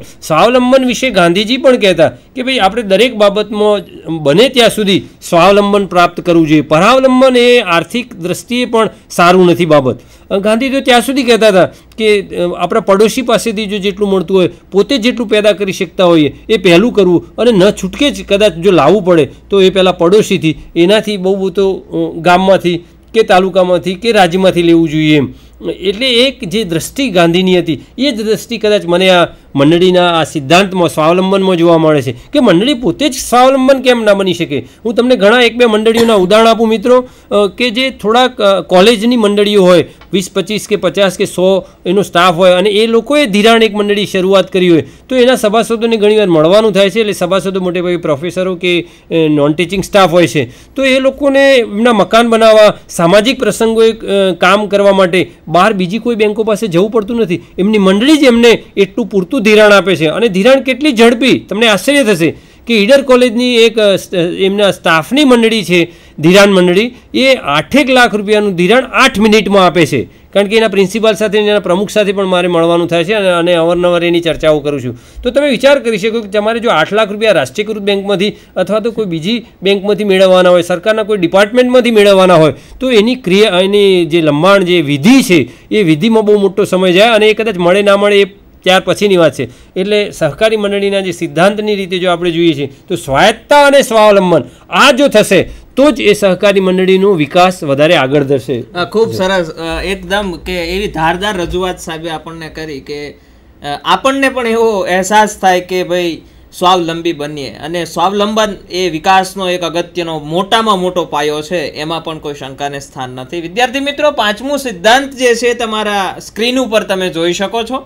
સ્વાવલંબન વિશે ગાંધીજી પણ કહેતા કે ભાઈ આપણે દરેક બાબતમાં બને ત્યાં સુધી સ્વાવલંબન પ્રાપ્ત કરવું જોઈએ પરાવલંબન એ આર્થિક દ્રષ્ટિએ પણ સારું નથી બાબત ગાંધી તો ત્યાં સુધી કહેતા હતા કે આપણા પડોશી પાસેથી જો જેટલું મળતું હોય પોતે જેટલું પેદા કરી શકતા હોઈએ એ પહેલું કરવું અને ન છૂટકે જ કદાચ જો લાવવું પડે તો એ પહેલાં પડોશીથી એનાથી બહુ તો ગામમાંથી કે તાલુકામાંથી કે રાજ્યમાંથી લેવું જોઈએ એમ એટલે એક જે દ્રષ્ટિ ગાંધીની હતી એ જ દ્રષ્ટિ કદાચ મને આ મંડળીના આ સિદ્ધાંતમાં સ્વાવલંબનમાં જોવા મળે છે કે મંડળી પોતે જ સ્વાવલંબન કેમ ના બની શકે હું તમને ઘણા એક બે મંડળીઓના ઉદાહરણ આપું મિત્રો કે જે થોડાક કોલેજની મંડળીઓ હોય વીસ પચીસ કે પચાસ કે સો એનો સ્ટાફ હોય અને એ લોકોએ ધિરાણ એક મંડળી શરૂઆત કરી હોય તો એના સભાસદોને ઘણીવાર મળવાનું થાય છે એટલે સભાસદો મોટે ભાઈ પ્રોફેસરો કે નોન ટીચિંગ સ્ટાફ હોય છે તો એ લોકોને એમના મકાન બનાવવા સામાજિક પ્રસંગોએ કામ કરવા માટે બહાર બીજી કોઈ બેંકો પાસે જવું પડતું નથી એમની મંડળી જ એમને એટલું પૂરતું ધિરાણ આપે છે અને ધિરાણ કેટલી ઝડપી તમને આશ્ચર્ય થશે કે ઈડર કોલેજની એક એમના સ્ટાફની મંડળી છે ધિરાણ મંડળી એ આઠેક લાખ રૂપિયાનું ધિરાણ આઠ મિનિટમાં આપે છે કારણ કે એના પ્રિન્સિપાલ સાથે એના પ્રમુખ સાથે પણ મારે મળવાનું થાય છે અને અવારનવાર એની ચર્ચાઓ કરું છું તો તમે વિચાર કરી શકો કે તમારે જો આઠ લાખ રૂપિયા રાષ્ટ્રીયકૃત બેંકમાંથી અથવા તો કોઈ બીજી બેંકમાંથી મેળવવાના હોય સરકારના કોઈ ડિપાર્ટમેન્ટમાંથી મેળવવાના હોય તો એની ક્રિયા એની જે લંબાણ જે વિધિ છે એ વિધિમાં બહુ મોટો સમય જાય અને એ કદાચ મળે ના મળે એ ત્યાર પછીની વાત છે એટલે સહકારી મંડળીના જે સિદ્ધાંતની રીતે જો આપણે જોઈએ છીએ તો સ્વાયત્તતા અને સ્વાવલંબન આ જો થશે તો જ એ સહકારી મંડળીનો વિકાસ વધારે આગળ ધરશે ખૂબ સરસ એકદમ કે એવી ધારદાર રજૂઆત સાહેબે આપણને કરી કે આપણને પણ એવો અહેસાસ થાય કે ભાઈ સ્વાવલંબી બનીએ અને સ્વાવલંબન એ વિકાસનો એક અગત્યનો મોટામાં મોટો પાયો છે એમાં પણ કોઈ શંકાને સ્થાન નથી વિદ્યાર્થી મિત્રો પાંચમું સિદ્ધાંત જે છે તમારા સ્ક્રીન ઉપર તમે જોઈ શકો છો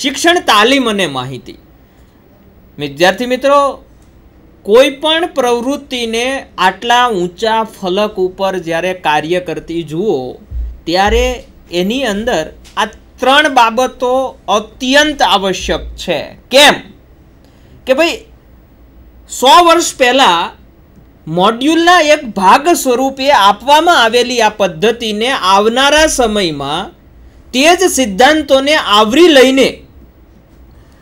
શિક્ષણ તાલીમ અને માહિતી વિદ્યાર્થી મિત્રો કોઈ પણ પ્રવૃત્તિને આટલા ઊંચા ફલક ઉપર જ્યારે કાર્ય કરતી જુઓ ત્યારે એની અંદર આ ત્રણ બાબતો અત્યંત આવશ્યક છે કેમ કે ભાઈ સો વર્ષ પહેલાં મોડ્યુલના એક ભાગ સ્વરૂપે આપવામાં આવેલી આ પદ્ધતિને આવનારા સમયમાં તે જ સિદ્ધાંતોને આવરી લઈને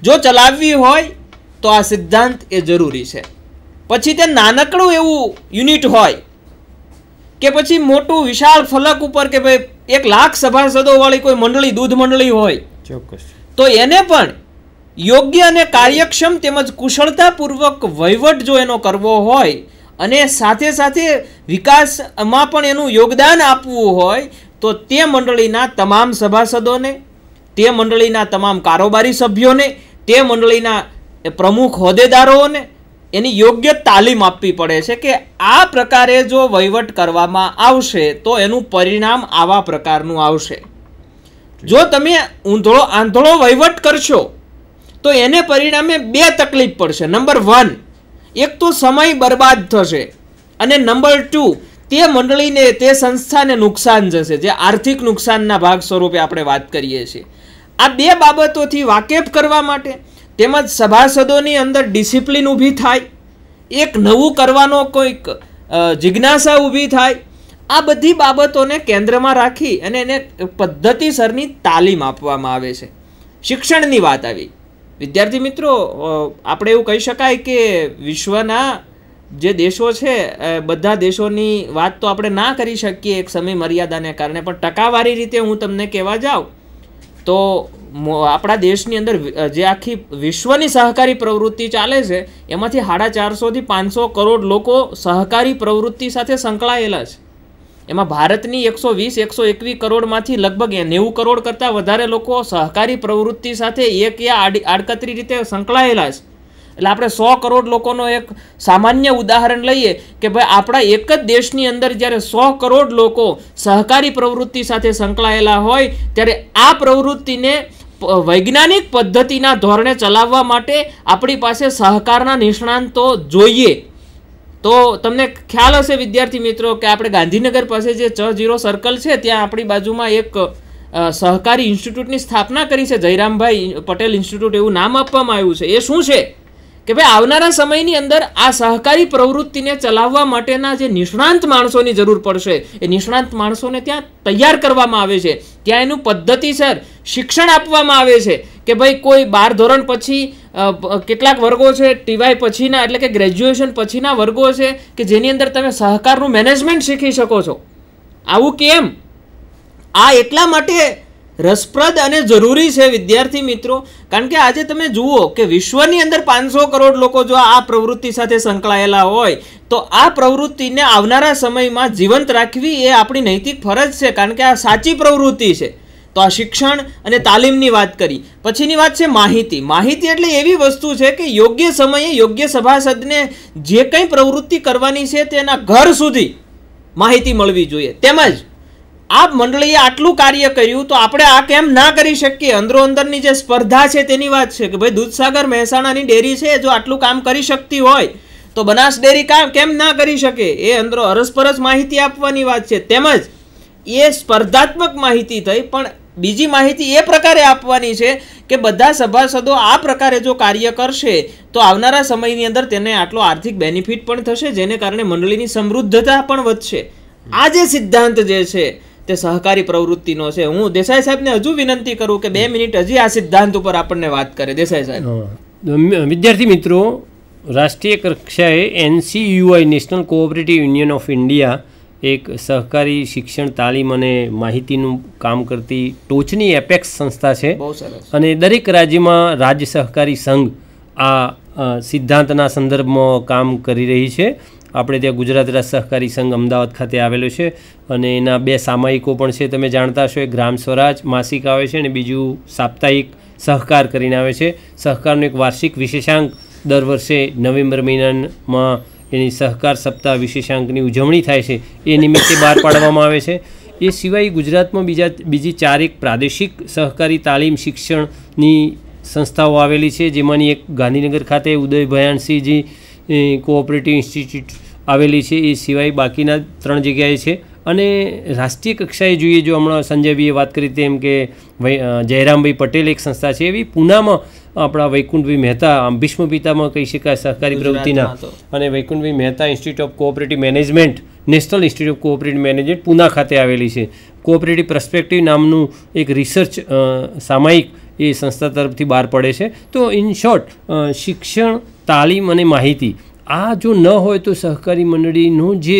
જો ચલાવવી હોય તો આ સિદ્ધાંત એ જરૂરી છે પછી તે નાનકડું એવું યુનિટ હોય કે પછી મોટું વિશાળ ફલક ઉપર કે ભાઈ એક લાખ સભાસદોવાળી કોઈ મંડળી દૂધ મંડળી હોય ચોક્કસ તો એને પણ યોગ્ય અને કાર્યક્ષમ તેમજ કુશળતાપૂર્વક વહીવટ જો એનો કરવો હોય અને સાથે સાથે વિકાસમાં પણ એનું યોગદાન આપવું હોય તો તે મંડળીના તમામ સભાસદોને તે મંડળીના તમામ કારોબારી સભ્યોને તે મંડળીના પ્રમુખ હોદ્દેદારોને એની યોગ્ય તાલીમ આપવી પડે છે કે આ પ્રકારે જો વહીવટ કરવામાં આવશે તો એનું પરિણામ આવા પ્રકારનું આવશે જો તમે ઊંધળો આંધળો વહીવટ કરશો તો એને પરિણામે બે તકલીફ પડશે નંબર વન એક તો સમય બરબાદ થશે અને નંબર ટુ તે મંડળીને તે સંસ્થાને નુકસાન જશે જે આર્થિક નુકસાનના ભાગ સ્વરૂપે આપણે વાત કરીએ છીએ આ બે બાબતોથી વાકેફ કરવા માટે તેમજ સભાસદોની અંદર ડિસિપ્લિન ઊભી થાય એક નવું કરવાનો કોઈક જિજ્ઞાસા ઊભી થાય આ બધી બાબતોને કેન્દ્રમાં રાખી અને એને પદ્ધતિસરની તાલીમ આપવામાં આવે છે શિક્ષણની વાત આવી વિદ્યાર્થી મિત્રો આપણે એવું કહી શકાય કે વિશ્વના જે દેશો છે બધા દેશોની વાત તો આપણે ના કરી શકીએ એક સમય મર્યાદાને કારણે પણ ટકાવારી રીતે હું તમને કહેવા જાઉં તો આપણા દેશની અંદર જે આખી વિશ્વની સહકારી પ્રવૃત્તિ ચાલે છે એમાંથી સાડા ચારસોથી પાંચસો કરોડ લોકો સહકારી પ્રવૃત્તિ સાથે સંકળાયેલા છે એમાં ભારતની એકસો વીસ એકસો એકવીસ કરોડમાંથી લગભગ નેવું કરોડ કરતાં વધારે લોકો સહકારી પ્રવૃત્તિ સાથે એક યા આડ આડકતરી રીતે સંકળાયેલા છે એટલે આપણે સો કરોડ લોકોનો એક સામાન્ય ઉદાહરણ લઈએ કે ભાઈ આપણા એક જ દેશની અંદર જ્યારે સો કરોડ લોકો સહકારી પ્રવૃત્તિ સાથે સંકળાયેલા હોય ત્યારે આ પ્રવૃત્તિને વૈજ્ઞાનિક પદ્ધતિના ધોરણે ચલાવવા માટે આપણી પાસે સહકારના નિષ્ણાંતો જોઈએ તો તમને ખ્યાલ હશે વિદ્યાર્થી મિત્રો કે આપણે ગાંધીનગર પાસે જે ચ જીરો સર્કલ છે ત્યાં આપણી બાજુમાં એક સહકારી ઇન્સ્ટિટ્યૂટની સ્થાપના કરી છે જયરામભાઈ પટેલ ઇન્સ્ટિટ્યૂટ એવું નામ આપવામાં આવ્યું છે એ શું છે કે ભાઈ આવનારા સમયની અંદર આ સહકારી પ્રવૃત્તિને ચલાવવા માટેના જે નિષ્ણાંત માણસોની જરૂર પડશે એ નિષ્ણાંત માણસોને ત્યાં તૈયાર કરવામાં આવે છે ત્યાં એનું પદ્ધતિસર શિક્ષણ આપવામાં આવે છે કે ભાઈ કોઈ બાર ધોરણ પછી કેટલાક વર્ગો છે ટીવાય પછીના એટલે કે ગ્રેજ્યુએશન પછીના વર્ગો છે કે જેની અંદર તમે સહકારનું મેનેજમેન્ટ શીખી શકો છો આવું કેમ આ એટલા માટે રસપ્રદ અને જરૂરી છે વિદ્યાર્થી મિત્રો કારણ કે આજે તમે જુઓ કે વિશ્વની અંદર પાંચસો કરોડ લોકો જો આ પ્રવૃત્તિ સાથે સંકળાયેલા હોય તો આ પ્રવૃત્તિને આવનારા સમયમાં જીવંત રાખવી એ આપણી નૈતિક ફરજ છે કારણ કે આ સાચી પ્રવૃત્તિ છે તો આ શિક્ષણ અને તાલીમની વાત કરી પછીની વાત છે માહિતી માહિતી એટલે એવી વસ્તુ છે કે યોગ્ય સમયે યોગ્ય સભાસદને જે કંઈ પ્રવૃત્તિ કરવાની છે તેના ઘર સુધી માહિતી મળવી જોઈએ તેમજ આ મંડળીએ આટલું કાર્ય કર્યું તો આપણે આ કેમ ના કરી શકીએ અંદરો અંદરની જે સ્પર્ધા છે તેની વાત છે કે ભાઈ દૂધસાગર મહેસાણાની ડેરી છે જો આટલું કામ કરી શકતી હોય તો બનાસ ડેરી કામ કેમ ના કરી શકે એ અંદરો અરસપરસ માહિતી આપવાની વાત છે તેમજ એ સ્પર્ધાત્મક માહિતી થઈ પણ બીજી માહિતી એ પ્રકારે આપવાની છે કે બધા સભાસદો આ પ્રકારે જો કાર્ય કરશે તો આવનારા સમયની અંદર તેને આટલો આર્થિક બેનિફિટ પણ થશે જેને કારણે મંડળીની સમૃદ્ધતા પણ વધશે આ જે સિદ્ધાંત જે છે તે સહકારી પ્રવૃત્તિનો છે હું દેસાઈ સાહેબને હજુ વિનંતી કરું કે બે મિનિટ હજી આ સિદ્ધાંત ઉપર આપણને વાત કરે દેસાઈ સાહેબ વિદ્યાર્થી મિત્રો રાષ્ટ્રીય કક્ષાએ NCUI national cooperative union of India એક સહકારી શિક્ષણ તાલીમ અને માહિતીનું કામ કરતી ટોચની એપેક્સ સંસ્થા છે અને દરેક રાજ્યમાં રાજ્ય સહકારી સંઘ આ સિદ્ધાંતના સંદર્ભમાં કામ કરી રહી છે આપણે ત્યાં ગુજરાત રાજ સહકારી સંઘ અમદાવાદ ખાતે આવેલો છે અને એના બે સામાયિકો પણ છે તમે જાણતા હશો એક ગ્રામ સ્વરાજ માસિક આવે છે અને બીજું સાપ્તાહિક સહકાર કરીને આવે છે સહકારનો એક વાર્ષિક વિશેષાંક દર વર્ષે નવેમ્બર મહિનામાં એની સહકાર સપ્તાહ વિશેષાંકની ઉજવણી થાય છે એ નિમિત્તે બહાર પાડવામાં આવે છે એ સિવાય ગુજરાતમાં બીજા બીજી ચારેક પ્રાદેશિક સહકારી તાલીમ શિક્ષણની સંસ્થાઓ આવેલી છે જેમાંની એક ગાંધીનગર ખાતે ઉદય ભયાનસિંહજી કોઓપરેટિવ ઇન્સ્ટિટ્યૂટ આવેલી છે એ સિવાય બાકીના ત્રણ જગ્યાએ છે અને રાષ્ટ્રીય કક્ષાએ જોઈએ જો હમણાં સંજયભાઈએ વાત કરી તેમ કે જયરામભાઈ પટેલ એક સંસ્થા છે એવી પૂનામાં આપણા વૈકુંઠભાઈ મહેતા આમ ભીષ્મ પિતામાં કહી શકાય સહકારી પ્રવૃત્તિના અને Vaikunthbhai Mehta institute of cooperative management national institute of cooperative management Poona ખાતે આવેલી છે કોઓપરેટિવ પ્રસ્પેક્ટિવ નામનું એક રિસર્ચ સામાયિક એ સંસ્થા તરફથી બહાર પડે છે તો ઇન શોર્ટ શિક્ષણ તાલીમ અને માહિતી આ જો ન હોય તો સહકારી મંડળીનું જે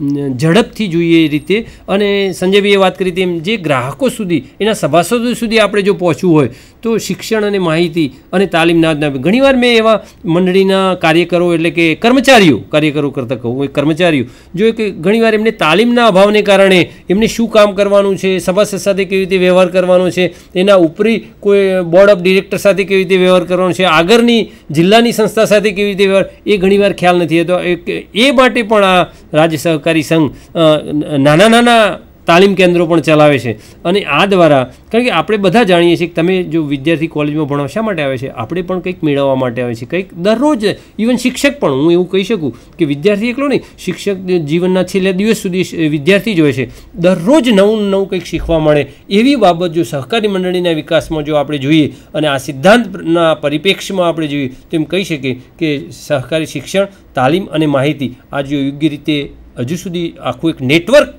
ઝડપથી જોઈએ એ રીતે અને સંજયભાઈએ વાત કરી તેમ જે ગ્રાહકો સુધી એના સભાસદો સુધી આપણે જો પહોંચવું હોય તો શિક્ષણ અને માહિતી અને તાલીમ ના જ ઘણીવાર મેં એવા મંડળીના કાર્યકરો એટલે કે કર્મચારીઓ કાર્યકરો કરતાં કહું એ કર્મચારીઓ જો કે ઘણીવાર એમને તાલીમના અભાવને કારણે એમને શું કામ કરવાનું છે સભાસદ સાથે કેવી રીતે વ્યવહાર કરવાનો છે એના ઉપરી કોઈ બોર્ડ ઓફ ડિરેક્ટર સાથે કેવી રીતે વ્યવહાર કરવાનો છે આગળની જિલ્લાની સંસ્થા સાથે કેવી રીતે વ્યવહાર એ ઘણીવાર ખ્યાલ નથી હતો એ માટે પણ આ રાજ્ય સહકારી સંઘ નાના નાના તાલીમ કેન્દ્રો પણ ચલાવે છે અને આ દ્વારા કારણ કે આપણે બધા જાણીએ છીએ કે તમે જો વિદ્યાર્થી કોલેજમાં ભણવા શા માટે આવે છે આપણે પણ કંઈક મેળવવા માટે આવે છે કંઈક દરરોજ ઇવન શિક્ષક પણ હું એવું કહી શકું કે વિદ્યાર્થી એકલો નહીં શિક્ષક જીવનના છેલ્લા દિવસ સુધી વિદ્યાર્થી જ હોય છે દરરોજ નવું નવું કંઈક શીખવા મળે એવી બાબત જો સહકારી મંડળીના વિકાસમાં જો આપણે જોઈએ અને આ સિદ્ધાંતના પરિપ્રેક્ષ્યમાં આપણે જોઈએ તો એમ કહી શકીએ કે સહકારી શિક્ષણ તાલીમ અને માહિતી આ જો યોગ્ય રીતે હજુ સુધી આખું એક નેટવર્ક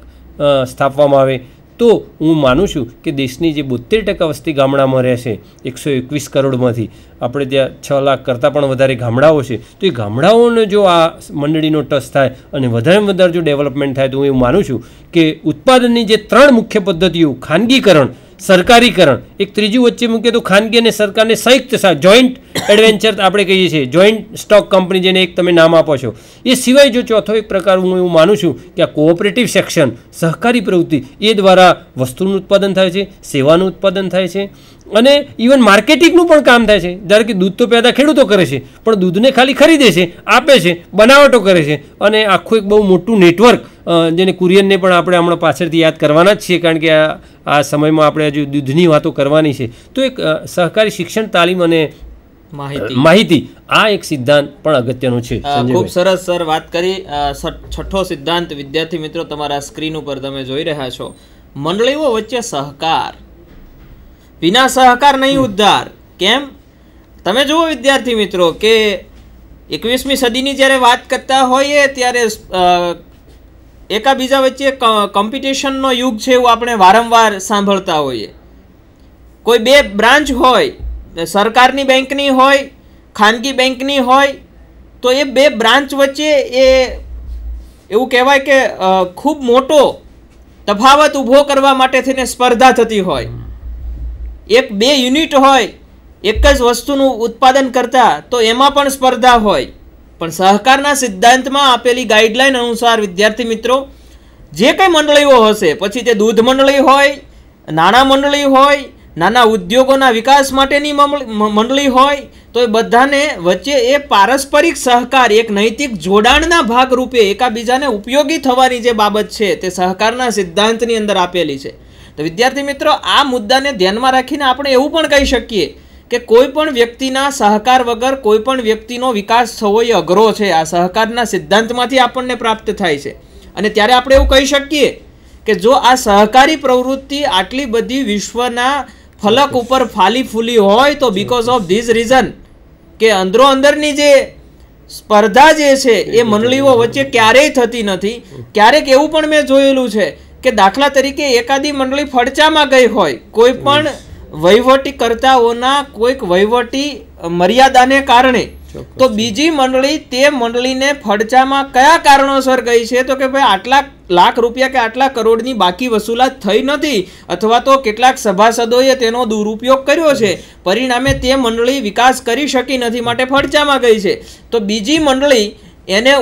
સ્થાપવામાં આવે તો હું માનું છું કે દેશની જે બોતેર ટકા વસ્તી ગામડામાં રહેશે એકસો એકવીસ કરોડમાંથી આપણે ત્યાં છ લાખ કરતાં પણ વધારે ગામડાઓ છે તો એ ગામડાઓને જો આ મંડળીનો ટસ થાય અને વધારેમાં વધારે જો ડેવલપમેન્ટ થાય તો હું એવું માનું છું કે ઉત્પાદનની જે ત્રણ મુખ્ય પદ્ધતિઓ ખાનગીકરણ સરકારીકરણ એક ત્રીજું વચ્ચે મૂકીએ તો ખાનગી અને સરકારને સંયુક્ત જોઈન્ટ એડવેન્ચર આપણે કહીએ છીએ જોઈન્ટ સ્ટોક કંપની જેને એક તમે નામ આપો છો એ સિવાય જો ચોથો એક પ્રકાર હું એવું માનું છું કે આ કોઓપરેટિવ સેક્શન સહકારી પ્રવૃત્તિ એ દ્વારા વસ્તુનું ઉત્પાદન થાય છે સેવાનું ઉત્પાદન થાય છે અને ઇવન માર્કેટિંગનું પણ કામ થાય છે ધારો કે દૂધ તો પેદા ખેડૂતો કરે છે પણ દૂધને ખાલી ખરીદે છે આપે છે બનાવટો કરે છે અને આખું એક બહુ મોટું નેટવર્ક જેને કુરિયનને પણ આપણે હમણાં પાછળથી યાદ કરવાના જ છીએ કારણ કે આ આ સમયમાં આપણે હજુ દૂધની વાતો કરવાની છે તો એક સહકારી શિક્ષણ તાલીમ અને માહિતી માહિતી આ એક સિદ્ધાંત પણ અગત્યનો છે ખૂબ સરસ સર વાત કરી છઠ્ઠો સિદ્ધાંત વિદ્યાર્થી મિત્રો તમારા સ્ક્રીન ઉપર તમે જોઈ રહ્યા છો મંડળીઓ વચ્ચે સહકાર વિના સહકાર નહીં ઉદ્ધાર કેમ તમે જુઓ વિદ્યાર્થી મિત્રો કે એકવીસમી સદીની જ્યારે વાત કરતા હોઈએ ત્યારે એકાબીજા વચ્ચે કોમ્પિટિશનનો યુગ છે એવું આપણે વારંવાર સાંભળતા હોઈએ કોઈ બે બ્રાન્ચ હોય સરકારની બેંકની હોય ખાનગી બેંકની હોય તો એ બે બ્રાન્ચ વચ્ચે એ એવું કહેવાય કે ખૂબ મોટો તફાવત ઊભો કરવા માટે થઈને સ્પર્ધા થતી હોય એક બે યુનિટ હોય એક જ વસ્તુનું ઉત્પાદન કરતા તો એમાં પણ સ્પર્ધા હોય પણ સહકારના સિદ્ધાંતમાં આપેલી ગાઈડલાઈન અનુસાર વિદ્યાર્થી મિત્રો જે કંઈ મંડળીઓ હશે પછી તે દૂધ મંડળી હોય નાણાં મંડળી હોય નાના ઉદ્યોગોના વિકાસ માટેની મંડળી હોય તો એ બધાને વચ્ચે એ પારસ્પરિક સહકાર એક નૈતિક જોડાણના ભાગરૂપે એકાબીજાને ઉપયોગી થવાની જે બાબત છે તે સહકારના સિદ્ધાંતની અંદર આપેલી છે તો વિદ્યાર્થી મિત્રો આ મુદ્દાને ધ્યાનમાં રાખીને આપણે એવું પણ કહી શકીએ કે કોઈ પણ વ્યક્તિના સહકાર વગર કોઈ પણ વ્યક્તિનો વિકાસ થવો એ અઘરો છે આ સહકારના સિદ્ધાંતમાંથી આપણને પ્રાપ્ત થાય છે અને ત્યારે આપણે એવું કહી શકીએ કે જો આ સહકારી પ્રવૃત્તિ આટલી બધી વિશ્વના ફલક ઉપર ફાલી ફૂલી હોય તો બીકોઝ ઓફ ધીઝ રીઝન કે અંદરો અંદરની જે સ્પર્ધા જે છે એ મંડળીઓ વચ્ચે ક્યારેય થતી નથી ક્યારેક એવું પણ મેં જોયેલું છે કે દાખલા તરીકે એકાદી મંડળી ફડચામાં ગઈ હોય કોઈ પણ વહીવટીકર્તાઓના કોઈક વહીવટી મર્યાદાને કારણે તો બીજી મંડળી તે મંડળીને ફડચામાં કયા કારણોસર ગઈ છે તો કે ભાઈ આટલા લાખ રૂપિયા કે આટલા કરોડની બાકી વસૂલાત થઈ નથી અથવા તો કેટલાક સભાસદોએ તેનો દુરુપયોગ કર્યો છે પરિણામે તે મંડળી વિકાસ કરી શકી નથી માટે ફડચામાં ગઈ છે તો બીજી મંડળી એને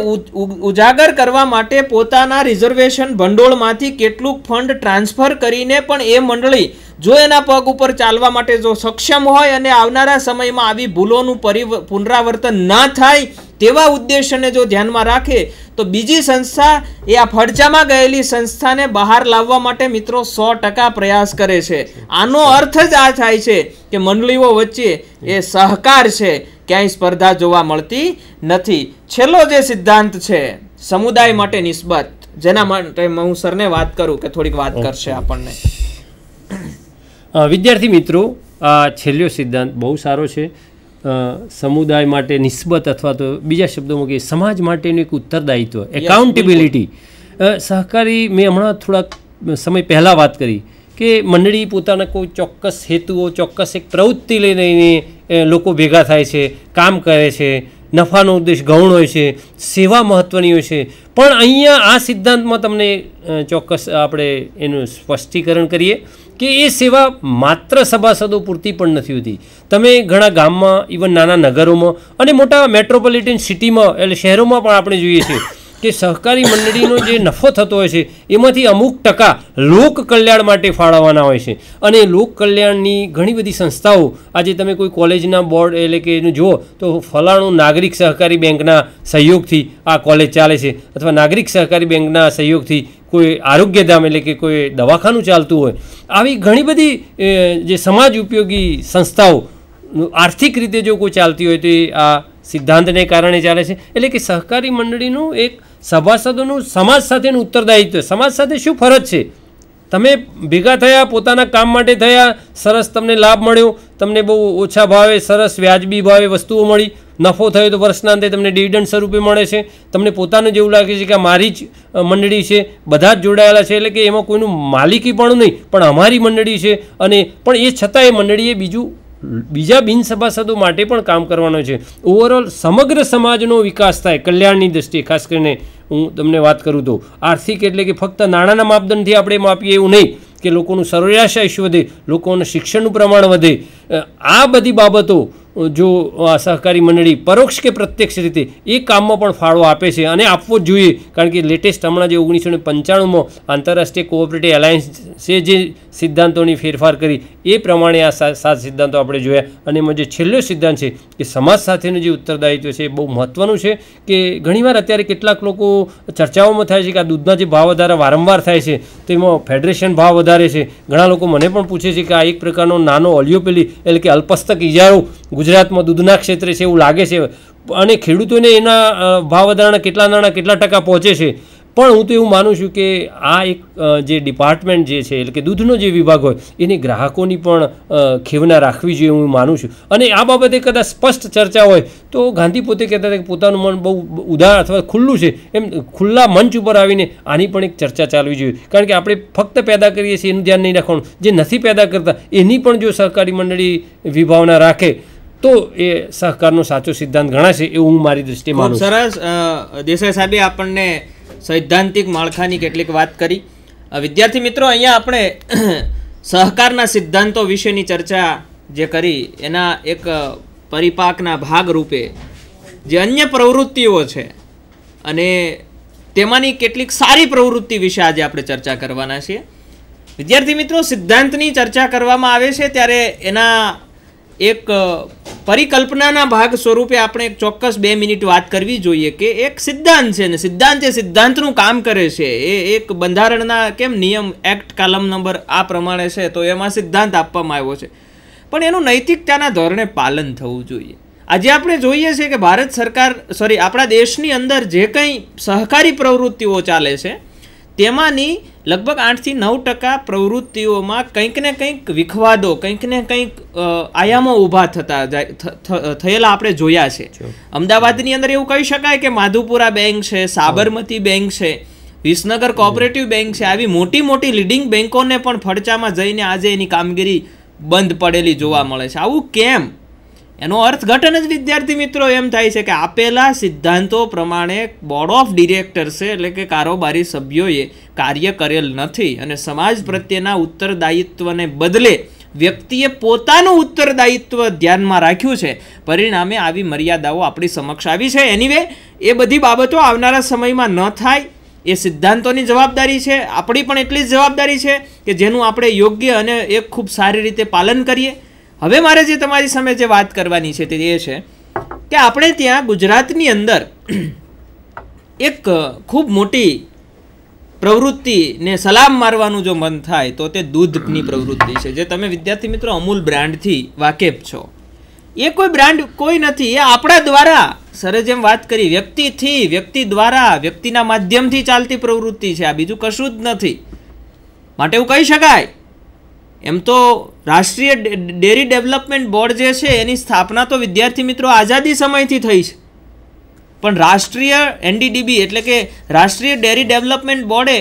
ઉજાગર કરવા માટે પોતાના રિઝર્વેશન ભંડોળમાંથી કેટલું ફંડ ટ્રાન્સફર કરીને પણ એ મંડળી જો એના પગ ઉપર ચાલવા માટે જો સક્ષમ હોય અને આવનારા સમયમાં આવી ભૂલોનું પરિવ પુનરાવર્તન ના થાય તેવા ઉદ્દેશ્યને જો ધ્યાનમાં રાખે તો બીજી સંસ્થા એ આ ફડચામાં ગયેલી સંસ્થાને બહાર લાવવા માટે મિત્રો સો ટકા પ્રયાસ કરે છે આનો અર્થ જ આ થાય છે કે મંડળીઓ વચ્ચે એ સહકાર છે ક્યાંય સ્પર્ધા જોવા મળતી નથી છેલ્લો જે સિદ્ધાંત છે સમુદાય માટે નિસ્બત જેના માટે હું સરને વાત કરું કે થોડીક વાત કરશે આપણને વિદ્યાર્થી મિત્રો આ છેલ્લો સિદ્ધાંત બહુ સારો છે સમુદાય માટે નિસ્બત અથવા તો બીજા શબ્દોમાં કહીએ સમાજ માટેનું એક ઉત્તરદાયિત્વ એકાઉન્ટેબિલિટી સહકારી મેં હમણાં થોડાક સમય પહેલાં વાત કરી કે મંડળી પોતાના કોઈ ચોક્કસ હેતુઓ ચોક્કસ એક પ્રવૃત્તિ લઈને લોકો ભેગા થાય છે કામ કરે છે નફાનો ઉદ્દેશ ગૌણ હોય છે સેવા મહત્ત્વની હોય છે પણ અહીંયા આ સિદ્ધાંતમાં તમને ચોક્કસ આપણે એનું સ્પષ્ટીકરણ કરીએ કે એ સેવા માત્ર સભાસદો પૂરતી પણ નથી હોતી તમે ઘણા ગામમાં ઇવન નાના નગરોમાં અને મોટા મેટ્રોપોલિટન સિટીમાં એટલે શહેરોમાં પણ આપણે જોઈએ છીએ કે સહકારી મંડળીનો જે નફો થતો હોય છે એમાંથી અમુક ટકા લોક કલ્યાણ માટે ફાળવવાના હોય છે અને લોક કલ્યાણની ઘણી બધી સંસ્થાઓ આજે તમે કોઈ કોલેજના બોર્ડ એટલે કે એનું જુઓ તો ફલાણું નાગરિક સહકારી બેંકના સહયોગથી આ કોલેજ ચાલે છે અથવા નાગરિક સહકારી બેંકના સહયોગથી કોઈ આરોગ્યધામ એટલે કે કોઈ દવાખાનું ચાલતું હોય આવી ઘણી બધી જે સમાજ ઉપયોગી સંસ્થાઓ આર્થિક રીતે જો કોઈ ચાલતી હોય તો એ આ સિદ્ધાંતને કારણે ચાલે છે એટલે કે સહકારી મંડળીનું એક સભાસદોનું સમાજ સાથેનું ઉત્તરદાયિત્વ સમાજ સાથે શું ફરજ છે તમે ભેગા થયા પોતાના કામ માટે થયા સરસ તમને લાભ મળ્યો તમને બહુ ઓછા ભાવે સરસ વ્યાજબી ભાવે વસ્તુઓ મળી નફો થયો તો વર્ષના અંતે તમને ડિવિડન્ડ સ્વરૂપે મળે છે તમને પોતાને જેવું લાગે છે કે મારી જ મંડળી છે બધા જ જોડાયેલા છે એટલે કે એમાં કોઈનું માલિકી પણ નહીં પણ અમારી મંડળી છે અને પણ એ છતાં એ મંડળીએ બીજું બીજા બિનસભાસદો માટે પણ કામ કરવાનો છે ઓવરઓલ સમગ્ર સમાજનો વિકાસ થાય કલ્યાણની દ્રષ્ટિએ ખાસ કરીને હું તમને વાત કરું તો આર્થિક એટલે કે ફક્ત નાણાંના માપદંડથી આપણે માપીએ એવું નહીં કે લોકોનું સરેરાશ આયુષ્ય વધે લોકોના શિક્ષણનું પ્રમાણ વધે આ બધી બાબતો જો આ સહકારી મંડળી પરોક્ષ કે પ્રત્યક્ષ રીતે એ કામમાં પણ ફાળો આપે છે અને આપવો જ જોઈએ કારણ કે લેટેસ્ટ હમણાં જે ઓગણીસો ને પંચાણુંમાં આંતરરાષ્ટ્રીય કોઓપરેટિવ છે જે સિદ્ધાંતોની ફેરફાર કરી એ પ્રમાણે આ સાત સિદ્ધાંતો આપણે જોયા અને એમાં જે છેલ્લો સિદ્ધાંત છે એ સમાજ સાથેનું જે ઉત્તરદાયિત્વ છે એ બહુ મહત્વનું છે કે ઘણીવાર અત્યારે કેટલાક લોકો ચર્ચાઓમાં થાય છે કે આ દૂધના જે ભાવ વધારા વારંવાર થાય છે તો એમાં ફેડરેશન ભાવ વધારે છે ઘણા લોકો મને પણ પૂછે છે કે આ એક પ્રકારનો નાનો ઓલિયોપેલી એટલે કે અલ્પસ્તક ઇજારો ગુજરાતમાં દૂધના ક્ષેત્રે છે એવું લાગે છે અને ખેડૂતોને એના ભાવ વધારાના કેટલા નાણાં કેટલા ટકા પહોંચે છે પણ હું તો એવું માનું છું કે આ એક જે ડિપાર્ટમેન્ટ જે છે એટલે કે દૂધનો જે વિભાગ હોય એની ગ્રાહકોની પણ ખેવના રાખવી જોઈએ હું માનું છું અને આ બાબતે કદાચ સ્પષ્ટ ચર્ચા હોય તો ગાંધી પોતે કહેતા હતા કે પોતાનું મન બહુ ઉદાર અથવા ખુલ્લું છે એમ ખુલ્લા મંચ ઉપર આવીને આની પણ એક ચર્ચા ચાલવી જોઈએ કારણ કે આપણે ફક્ત પેદા કરીએ છીએ એનું ધ્યાન નહીં રાખવાનું જે નથી પેદા કરતા એની પણ જો સહકારી મંડળી વિભાવના રાખે તો એ સહકારનો સાચો સિદ્ધાંત ગણાશે એવું હું મારી દ્રષ્ટિએ માનું સરસ દેસાઈ સાહેબે આપણને સૈદ્ધાંતિક માળખાની કેટલીક વાત કરી વિદ્યાર્થી મિત્રો અહીંયા આપણે સહકારના સિદ્ધાંતો વિશેની ચર્ચા જે કરી એના એક પરિપાકના ભાગ રૂપે જે અન્ય પ્રવૃત્તિઓ છે અને તેમાંની કેટલીક સારી પ્રવૃત્તિ વિશે આજે આપણે ચર્ચા કરવાના છીએ વિદ્યાર્થી મિત્રો સિદ્ધાંતની ચર્ચા કરવામાં આવે છે ત્યારે એના એક પરિકલ્પનાના ભાગ સ્વરૂપે આપણે એક ચોક્કસ બે મિનિટ વાત કરવી જોઈએ કે એક સિદ્ધાંત છે ને સિદ્ધાંત એ સિદ્ધાંતનું કામ કરે છે એ એક બંધારણના કેમ નિયમ એક્ટ કાલમ નંબર આ પ્રમાણે છે તો એમાં સિદ્ધાંત આપવામાં આવ્યો છે પણ એનું નૈતિકતાના ધોરણે પાલન થવું જોઈએ આજે આપણે જોઈએ છે કે ભારત સરકાર સોરી આપણા દેશની અંદર જે કંઈ સહકારી પ્રવૃત્તિઓ ચાલે છે તેમાંની લગભગ આઠથી નવ ટકા પ્રવૃત્તિઓમાં કંઈક ને કંઈક વિખવાદો કંઈક ને કંઈક આયામો ઊભા થતા થયેલા આપણે જોયા છે અમદાવાદની અંદર એવું કહી શકાય કે માધુપુરા બેંક છે સાબરમતી બેંક છે વિસનગર કોઓપરેટિવ બેંક છે આવી મોટી મોટી લીડિંગ બેંકોને પણ ફડચામાં જઈને આજે એની કામગીરી બંધ પડેલી જોવા મળે છે આવું કેમ એનો અર્થઘટન જ વિદ્યાર્થી મિત્રો એમ થાય છે કે આપેલા સિદ્ધાંતો પ્રમાણે બોર્ડ ઓફ ડિરેક્ટર્સે એટલે કે કારોબારી સભ્યોએ કાર્ય કરેલ નથી અને સમાજ પ્રત્યેના ઉત્તરદાયિત્વને બદલે વ્યક્તિએ પોતાનું ઉત્તરદાયિત્વ ધ્યાનમાં રાખ્યું છે પરિણામે આવી મર્યાદાઓ આપણી સમક્ષ આવી છે એનીવે એ બધી બાબતો આવનારા સમયમાં ન થાય એ સિદ્ધાંતોની જવાબદારી છે આપણી પણ એટલી જ જવાબદારી છે કે જેનું આપણે યોગ્ય અને એ ખૂબ સારી રીતે પાલન કરીએ હવે મારે જે તમારી સામે જે વાત કરવાની છે તે એ છે કે આપણે ત્યાં ગુજરાતની અંદર એક ખૂબ મોટી પ્રવૃત્તિને સલામ મારવાનું જો મન થાય તો તે દૂધની પ્રવૃત્તિ છે જે તમે વિદ્યાર્થી મિત્રો અમૂલ બ્રાન્ડથી વાકેફ છો એ કોઈ બ્રાન્ડ કોઈ નથી એ આપણા દ્વારા સરે જેમ વાત કરી વ્યક્તિથી વ્યક્તિ દ્વારા વ્યક્તિના માધ્યમથી ચાલતી પ્રવૃત્તિ છે આ બીજું કશું જ નથી માટે એવું કહી શકાય એમ તો રાષ્ટ્રીય ડેરી ડેવલપમેન્ટ બોર્ડ જે છે એની સ્થાપના તો વિદ્યાર્થી મિત્રો આઝાદી સમયથી થઈ છે પણ રાષ્ટ્રીય એનડીડીબી એટલે કે રાષ્ટ્રીય ડેરી ડેવલપમેન્ટ બોર્ડે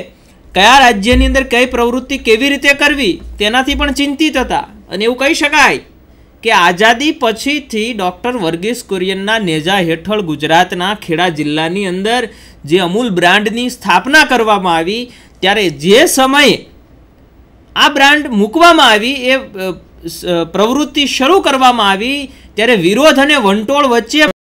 કયા રાજ્યની અંદર કઈ પ્રવૃત્તિ કેવી રીતે કરવી તેનાથી પણ ચિંતિત હતા અને એવું કહી શકાય કે આઝાદી પછીથી ડૉક્ટર વર્ગીસ કુરિયનના નેજા હેઠળ ગુજરાતના ખેડા જિલ્લાની અંદર જે અમૂલ બ્રાન્ડની સ્થાપના કરવામાં આવી ત્યારે જે સમયે આ બ્રાન્ડ મૂકવામાં આવી એ પ્રવૃત્તિ શરૂ કરવામાં આવી ત્યારે વિરોધ અને વંટોળ વચ્ચે